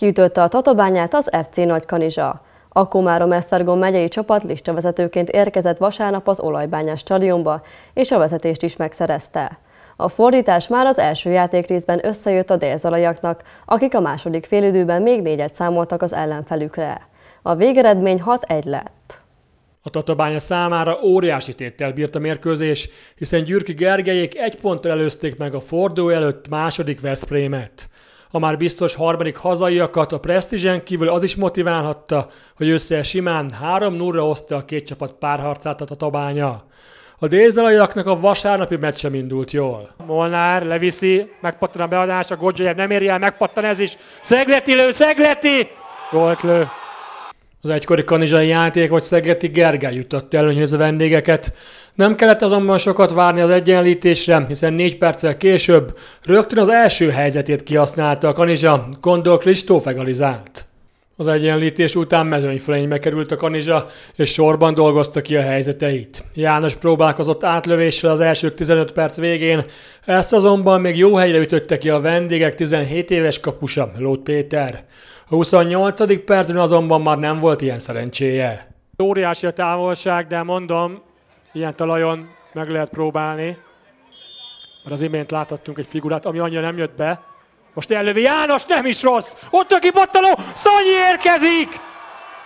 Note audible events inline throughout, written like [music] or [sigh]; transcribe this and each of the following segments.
Kiütötte a tatabányát az FC Nagykanizsa. A Komárom Esztergom megyei csapat listavezetőként érkezett vasárnap az olajbányás stadionba, és a vezetést is megszerezte. A fordítás már az első játékrészben összejött a délzalajaknak, akik a második félidőben még négyet számoltak az ellenfelükre. A végeredmény 6-1 lett. A tatabánya számára óriási téttel bírt a mérkőzés, hiszen Gyürki Gergelyék egy ponttal előzték meg a forduló előtt második Veszprémet. A már biztos harmadik hazaiakat a presztízsen kívül az is motiválhatta, hogy össze simán 3 0 osztja a két csapat párharcát a tabánya. A délzelaiaknak a vasárnapi meccs sem indult jól. Molnár leviszi, megpattan a beadás, a Godzsajev nem éri el, megpattan ez is. Szegleti lő, Szegleti! Gólt lő. Az egykori kanizsai hogy Szegeti Gergely jutott előnyhöz a vendégeket. Nem kellett azonban sokat várni az egyenlítésre, hiszen négy perccel később rögtön az első helyzetét kihasználta a kanizsa, Gondol Kristóf egalizált. Az egyenlítés után mezőnyfölénybe került a kanizsa, és sorban dolgozta ki a helyzeteit. János próbálkozott átlövéssel az első 15 perc végén, ezt azonban még jó helyre ütötte ki a vendégek 17 éves kapusa, Lót Péter. A 28. percben azonban már nem volt ilyen szerencséje. Óriási a távolság, de mondom, ilyen talajon meg lehet próbálni. Mert az imént láthattunk egy figurát, ami annyira nem jött be, most elővi János, nem is rossz. Ott a kipattaló, Szanyi érkezik!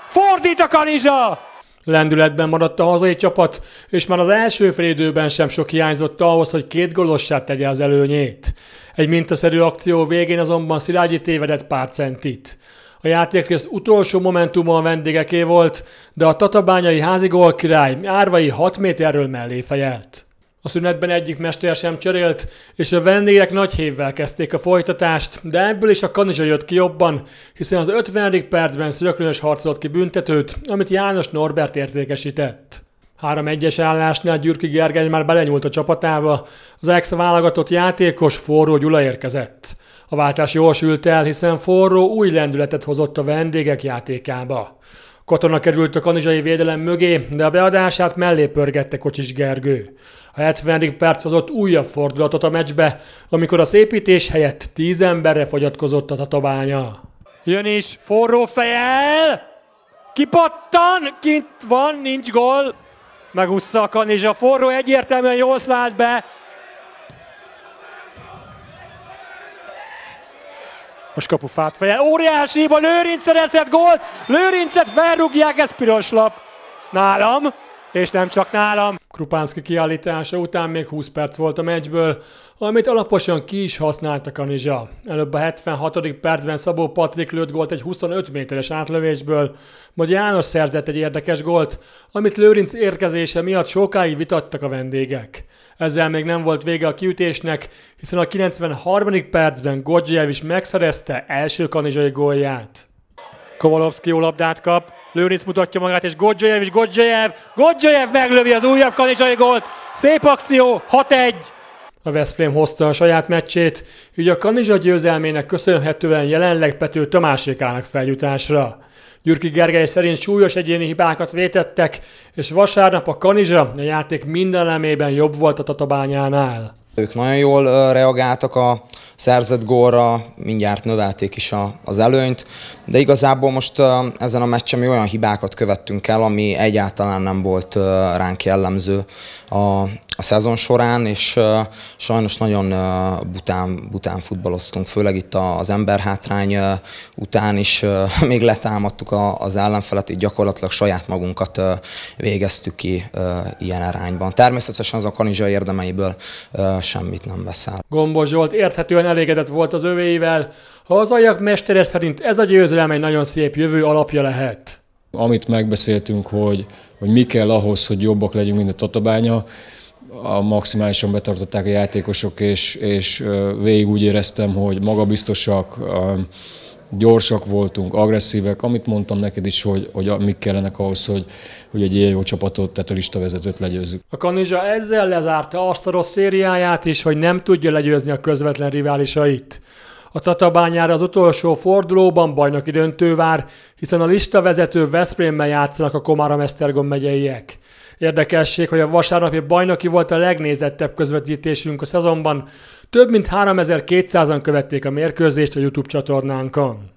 Fordít a kanizsa! Lendületben maradt a hazai csapat, és már az első félidőben sem sok hiányzott ahhoz, hogy két golossá tegye az előnyét. Egy mintaszerű akció végén azonban Szilágyi tévedett pár centit. A játék az utolsó momentuma a vendégeké volt, de a tatabányai házigól király árvai 6 méterről mellé fejelt. A szünetben egyik mester sem cserélt, és a vendégek nagy hévvel kezdték a folytatást, de ebből is a kanizsa jött ki jobban, hiszen az 50. percben szöklönös harcolt ki büntetőt, amit János Norbert értékesített. 3-1-es állásnál Gyürki Gergely már belenyúlt a csapatába, az ex-válogatott játékos Forró Gyula érkezett. A váltás jól sült el, hiszen Forró új lendületet hozott a vendégek játékába. Katona került a kanizsai védelem mögé, de a beadását mellé pörgette Kocsis Gergő. A 70. perc adott újabb fordulatot a meccsbe, amikor a szépítés helyett 10 emberre fogyatkozott a tatabánya. Jön is, forró fejel! Kipattan, kint van, nincs gól. megussza a kanizsa, forró egyértelműen jól szállt be, Most kapu fát Óriási hiba, Lőrinc szerezett gólt. Lőrincet felrúgják, ez piros lap. Nálam és nem csak nálam. Krupánszki kiállítása után még 20 perc volt a meccsből, amit alaposan ki is használtak a Nizsa. Előbb a 76. percben Szabó Patrik lőtt gólt egy 25 méteres átlövésből, majd János szerzett egy érdekes gólt, amit Lőrinc érkezése miatt sokáig vitattak a vendégek. Ezzel még nem volt vége a kiütésnek, hiszen a 93. percben Gorgyev is megszerezte első kanizsai gólját. Kovalovszki jó labdát kap, Lőrinc mutatja magát, és Godzsajev, is, Godzsajev, Godzsajev meglövi az újabb kanizsai gólt. Szép akció, 6-1. A Veszprém hozta a saját meccsét, így a kanizsa győzelmének köszönhetően jelenleg Pető állnak feljutásra. Gyürki Gergely szerint súlyos egyéni hibákat vétettek, és vasárnap a kanizsa a játék minden elemében jobb volt a tatabányánál. Ők nagyon jól reagáltak a szerzett gólra, mindjárt növelték is a, az előnyt, de igazából most ezen a meccsen mi olyan hibákat követtünk el, ami egyáltalán nem volt ránk jellemző a, a szezon során, és uh, sajnos nagyon uh, bután, bután futballoztunk, főleg itt az emberhátrány uh, után is [laughs] még letámadtuk a, az ellenfelet, így gyakorlatilag saját magunkat végeztük ki ilyen arányban. Természetesen az a kanizsa érdemeiből semmit nem veszel. Gombos Zsolt érthetően elégedett volt az övéivel. A hazaiak mestere szerint ez a győzelem egy nagyon szép jövő alapja lehet. Amit megbeszéltünk, hogy, hogy mi kell ahhoz, hogy jobbak legyünk, mint a Tatabánya, a maximálisan betartották a játékosok, és, és végig úgy éreztem, hogy magabiztosak, gyorsak voltunk, agresszívek, amit mondtam neked is, hogy, hogy mik kellenek ahhoz, hogy, hogy egy ilyen jó csapatot, tehát a listavezetőt legyőzzük. A Kanizsa ezzel lezárta azt a rossz szériáját is, hogy nem tudja legyőzni a közvetlen riválisait. A Tatabányára az utolsó fordulóban bajnoki döntő vár, hiszen a listavezető Veszprémmel játszanak a Komárom-Esztergom megyeiek. Érdekesség, hogy a vasárnapi bajnoki volt a legnézettebb közvetítésünk a szezonban. Több mint 3200-an követték a mérkőzést a YouTube csatornánkon.